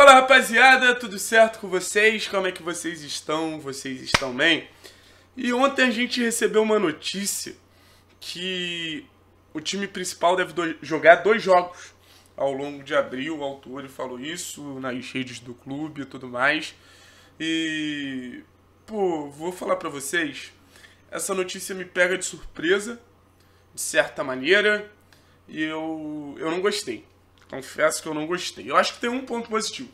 Fala rapaziada, tudo certo com vocês? Como é que vocês estão? Vocês estão bem? E ontem a gente recebeu uma notícia que o time principal deve do... jogar dois jogos ao longo de abril. O autor falou isso nas redes do clube e tudo mais. E, pô, vou falar pra vocês, essa notícia me pega de surpresa, de certa maneira, e eu, eu não gostei. Confesso que eu não gostei. Eu acho que tem um ponto positivo.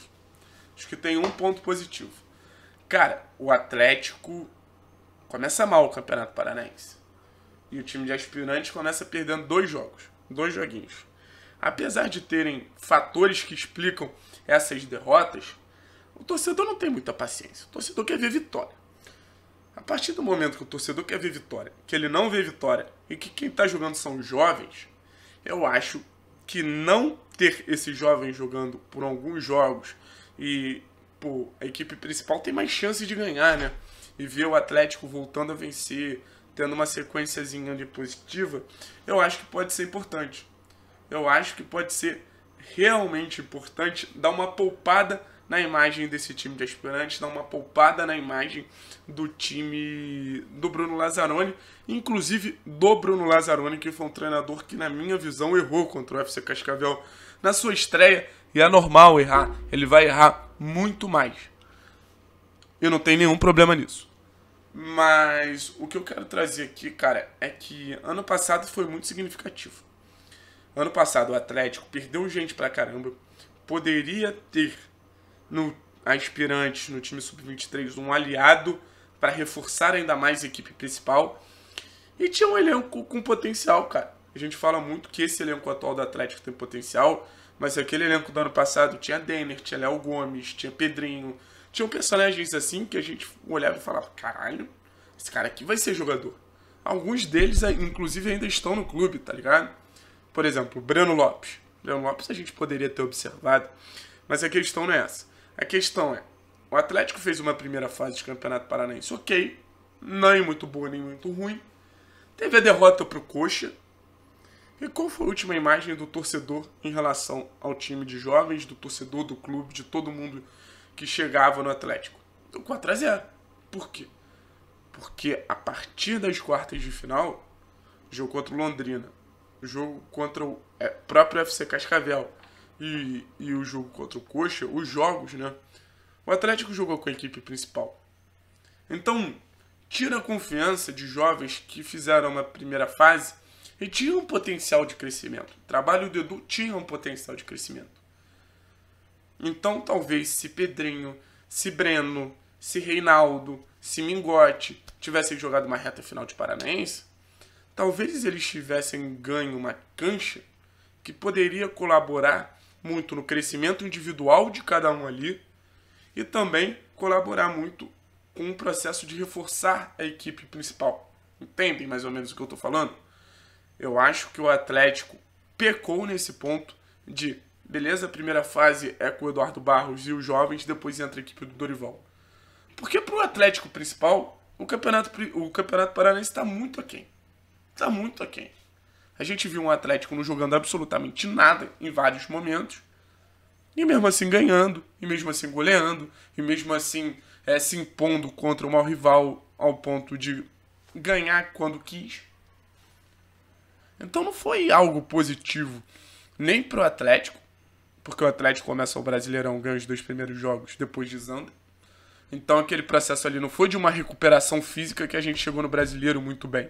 Acho que tem um ponto positivo. Cara, o Atlético começa mal o Campeonato Paranaense. E o time de aspirantes começa perdendo dois jogos, dois joguinhos. Apesar de terem fatores que explicam essas derrotas, o torcedor não tem muita paciência. O torcedor quer ver vitória. A partir do momento que o torcedor quer ver vitória, que ele não vê vitória e que quem está jogando são jovens, eu acho que não ter esse jovem jogando por alguns jogos e pô, a equipe principal tem mais chance de ganhar, né? E ver o Atlético voltando a vencer, tendo uma sequenciazinha de positiva, eu acho que pode ser importante. Eu acho que pode ser realmente importante dar uma poupada na imagem desse time de aspirantes, dar uma poupada na imagem do time do Bruno Lazzaroni, inclusive do Bruno Lazzaroni, que foi um treinador que, na minha visão, errou contra o FC Cascavel na sua estreia e é normal errar. Ele vai errar muito mais. Eu não tenho nenhum problema nisso. Mas o que eu quero trazer aqui, cara, é que ano passado foi muito significativo. Ano passado o Atlético perdeu gente pra caramba. Poderia ter no aspirantes no time sub-23 um aliado para reforçar ainda mais a equipe principal. E tinha um elenco com potencial, cara. A gente fala muito que esse elenco atual do Atlético tem potencial, mas aquele elenco do ano passado tinha Denner, tinha Léo Gomes, tinha Pedrinho, tinham personagens assim que a gente olhava e falava: caralho, esse cara aqui vai ser jogador. Alguns deles, inclusive, ainda estão no clube, tá ligado? Por exemplo, Breno Lopes. Breno Lopes a gente poderia ter observado, mas a questão não é essa. A questão é: o Atlético fez uma primeira fase de Campeonato Paranaense ok, nem é muito boa nem muito ruim. Teve a derrota pro Coxa, e qual foi a última imagem do torcedor em relação ao time de jovens, do torcedor, do clube, de todo mundo que chegava no Atlético? Do 4 a 0. Por quê? Porque a partir das quartas de final, jogo contra o Londrina, jogo contra o é, próprio FC Cascavel e, e o jogo contra o Coxa, os jogos, né? O Atlético jogou com a equipe principal. Então, tira a confiança de jovens que fizeram uma primeira fase e tinha um potencial de crescimento. O trabalho do Edu tinha um potencial de crescimento. Então, talvez se Pedrinho, se Breno, se Reinaldo, se Mingote tivessem jogado uma reta final de Paranaense, talvez eles tivessem ganho uma cancha que poderia colaborar muito no crescimento individual de cada um ali e também colaborar muito com o processo de reforçar a equipe principal. Entendem mais ou menos o que eu estou falando? Eu acho que o Atlético pecou nesse ponto de, beleza, a primeira fase é com o Eduardo Barros e os jovens, depois entra a equipe do Dorival. Porque para o Atlético principal, o Campeonato, o campeonato Paranaense está muito aquém. Está muito aquém. A gente viu um Atlético não jogando absolutamente nada em vários momentos, e mesmo assim ganhando, e mesmo assim goleando, e mesmo assim é, se impondo contra o mau rival ao ponto de ganhar quando quis. Então não foi algo positivo nem pro Atlético, porque o Atlético começa o Brasileirão ganha os dois primeiros jogos, depois de desanda. Então aquele processo ali não foi de uma recuperação física que a gente chegou no brasileiro muito bem.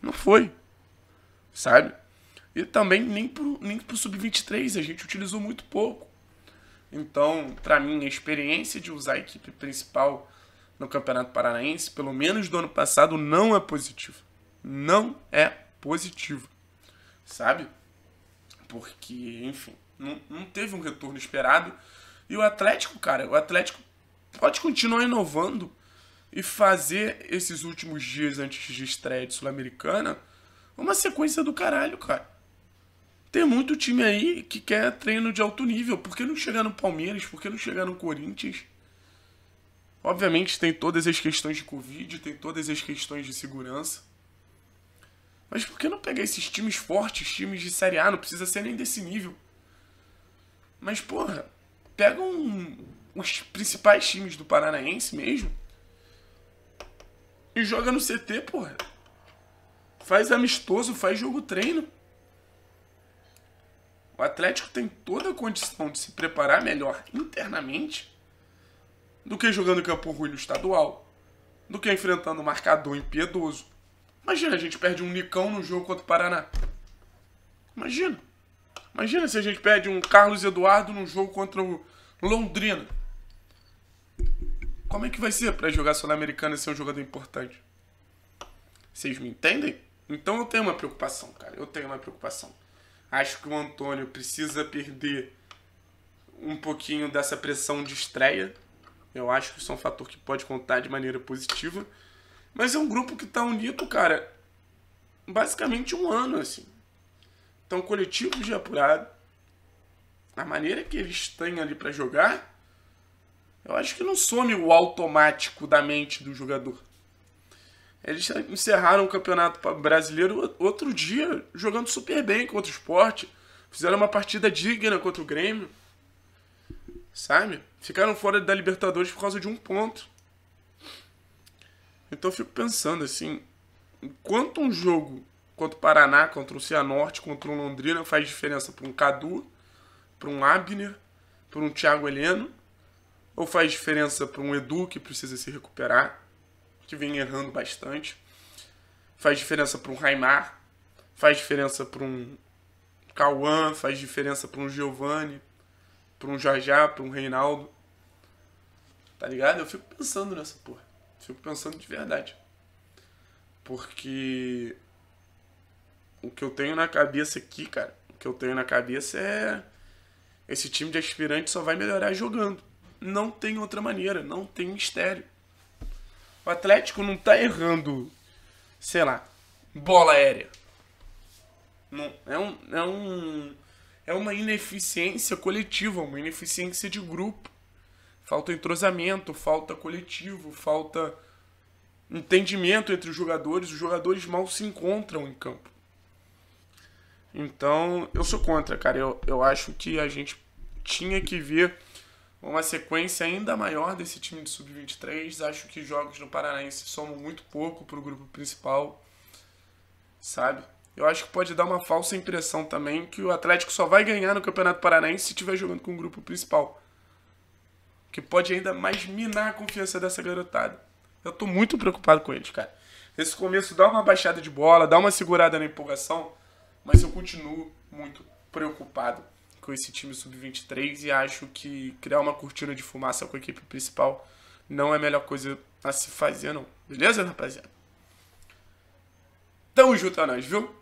Não foi. Sabe? E também nem pro, nem pro Sub-23, a gente utilizou muito pouco. Então, para mim, a experiência de usar a equipe principal no Campeonato Paranaense, pelo menos do ano passado, não é positiva. Não é positivo, sabe? Porque, enfim, não, não teve um retorno esperado. E o Atlético, cara, o Atlético pode continuar inovando e fazer esses últimos dias antes de estreia de Sul-Americana uma sequência do caralho, cara. Tem muito time aí que quer treino de alto nível. Por que não chegar no Palmeiras? Por que não chegar no Corinthians? Obviamente tem todas as questões de Covid, tem todas as questões de segurança. Mas por que não pegar esses times fortes, times de Série A? Não precisa ser nem desse nível. Mas, porra, pega um, os principais times do Paranaense mesmo e joga no CT, porra. Faz amistoso, faz jogo treino. O Atlético tem toda a condição de se preparar melhor internamente do que jogando campo ruim no estadual, do que enfrentando um marcador impiedoso, Imagina, a gente perde um Nicão no jogo contra o Paraná. Imagina. Imagina se a gente perde um Carlos Eduardo num jogo contra o Londrina. Como é que vai ser para jogar Sul-Americana ser um jogador importante? Vocês me entendem? Então eu tenho uma preocupação, cara. Eu tenho uma preocupação. Acho que o Antônio precisa perder um pouquinho dessa pressão de estreia. Eu acho que isso é um fator que pode contar de maneira positiva. Mas é um grupo que está unido, cara, basicamente um ano, assim. Então, coletivos de apurado, a maneira que eles têm ali para jogar, eu acho que não some o automático da mente do jogador. Eles encerraram o Campeonato Brasileiro outro dia, jogando super bem contra o esporte. Fizeram uma partida digna contra o Grêmio. Sabe? Ficaram fora da Libertadores por causa de um ponto. Então eu fico pensando assim, quanto um jogo contra o Paraná, contra o Cianorte, contra o Londrina faz diferença para um Cadu, para um Abner, para um Thiago Heleno, ou faz diferença para um Edu que precisa se recuperar, que vem errando bastante, faz diferença para um Raimar, faz diferença para um Cauã, faz diferença para um Giovanni, para um Jajá, para um Reinaldo. Tá ligado? Eu fico pensando nessa porra. Fico pensando de verdade. Porque o que eu tenho na cabeça aqui, cara, o que eu tenho na cabeça é esse time de aspirante só vai melhorar jogando. Não tem outra maneira, não tem mistério. O Atlético não tá errando, sei lá, bola aérea. Não, é um, é um é uma ineficiência coletiva, uma ineficiência de grupo. Falta entrosamento, falta coletivo, falta entendimento entre os jogadores. Os jogadores mal se encontram em campo. Então, eu sou contra, cara. Eu, eu acho que a gente tinha que ver uma sequência ainda maior desse time de sub-23. Acho que jogos no Paranaense somam muito pouco para o grupo principal, sabe? Eu acho que pode dar uma falsa impressão também que o Atlético só vai ganhar no Campeonato Paranaense se estiver jogando com o grupo principal que pode ainda mais minar a confiança dessa garotada. Eu tô muito preocupado com eles, cara. Nesse começo dá uma baixada de bola, dá uma segurada na empolgação, mas eu continuo muito preocupado com esse time sub-23 e acho que criar uma cortina de fumaça com a equipe principal não é a melhor coisa a se fazer, não. Beleza, rapaziada? Tamo junto a é nós, viu?